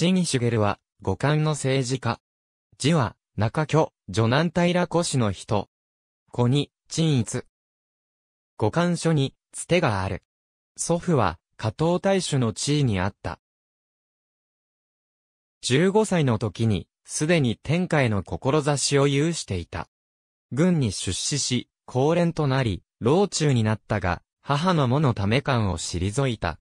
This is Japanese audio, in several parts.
地ゲ茂は、五感の政治家。字は、中居、女南平古氏の人。子に、陳逸。五感書に、つてがある。祖父は、加藤大主の地位にあった。15歳の時に、すでに天下への志を有していた。軍に出資し、高連となり、老中になったが、母の母のため感を退いた。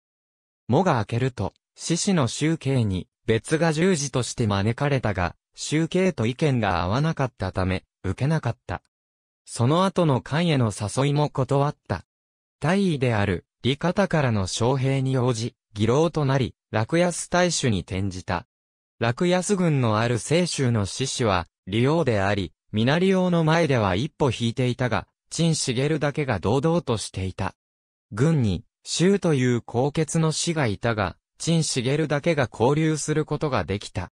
もが明けると、獅子の集計に、別が十字として招かれたが、集計と意見が合わなかったため、受けなかった。その後の会への誘いも断った。大尉である、利方からの招聘に応じ、議老となり、楽安大衆に転じた。楽安軍のある清州の志士は、利王であり、皆利王の前では一歩引いていたが、陳茂だけが堂々としていた。軍に、州という高潔の死がいたが、陳茂だけが交流することができた。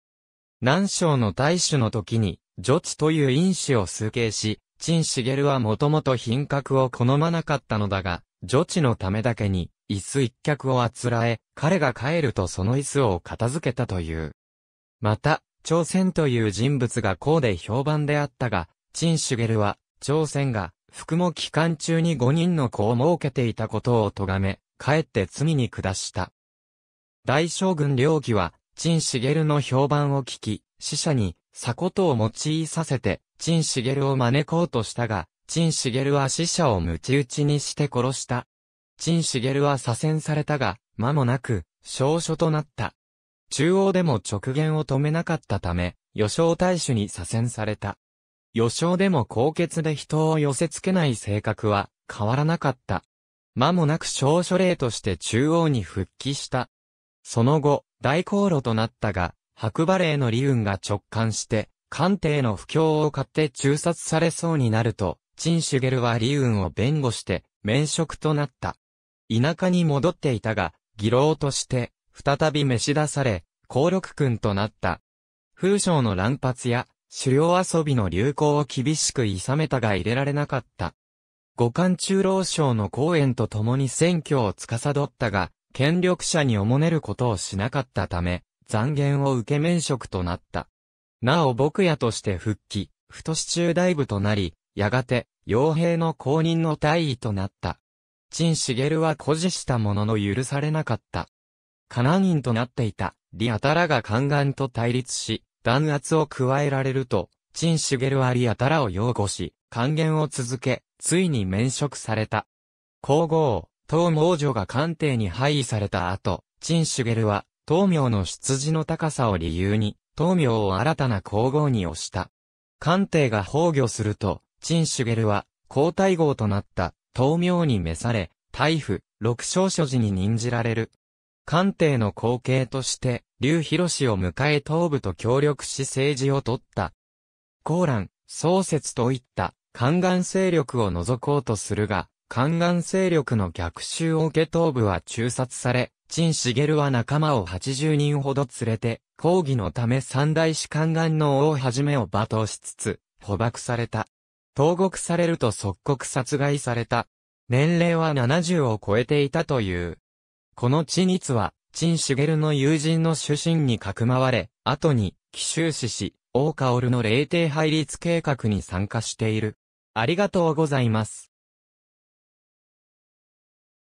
南昌の大主の時に、女地という因子を数形し、陳茂はもともと品格を好まなかったのだが、女地のためだけに、椅子一脚をあつらえ、彼が帰るとその椅子を片付けたという。また、朝鮮という人物がこうで評判であったが、陳茂は、朝鮮が、服も期間中に5人の子を設けていたことを咎め、帰って罪に下した。大将軍両義は、陳茂の評判を聞き、死者に、鎖骨を用いさせて、陳茂を招こうとしたが、陳茂は死者を鞭打ちにして殺した。陳茂は左遷されたが、間もなく、少書となった。中央でも直言を止めなかったため、予将大主に左遷された。予将でも高潔で人を寄せ付けない性格は変わらなかった。間もなく少書令として中央に復帰した。その後、大航路となったが、白馬霊の利運が直感して、官邸の不況を買って中殺されそうになると、陳シュゲルは利運を弁護して、免職となった。田舎に戻っていたが、義老として、再び召し出され、公禄君となった。風章の乱発や、狩猟遊びの流行を厳しく諌めたが入れられなかった。五冠中老将の公演と共に選挙を司ったが、権力者におもねることをしなかったため、残言を受け免職となった。なお牧野として復帰、太市中大部となり、やがて、傭兵の公認の大尉となった。陳茂は誇示したものの許されなかった。カナ人となっていた、リアタラが宦官と対立し、弾圧を加えられると、陳茂はリアタラを擁護し、還元を続け、ついに免職された。皇后、東明女が官邸に廃位された後、陳茂は、東明の出自の高さを理由に、東明を新たな皇后に推した。官邸が崩御すると、陳茂は、皇太后となった、東明に召され、大夫、六少所持に任じられる。官邸の後継として、劉広氏を迎え東部と協力し政治を取った。コーラン、創設といった、宦官勢力を除こうとするが、宦官勢力の逆襲を受け頭部は中殺され、陳茂は仲間を80人ほど連れて、抗議のため三大士宦官の王はじめを罵倒しつつ、捕獲された。投獄されると即刻殺害された。年齢は70を超えていたという。この陳逸は、陳茂の友人の主審にかくまわれ、後に、奇襲死し、大薫の霊帝配立計画に参加している。ありがとうございます。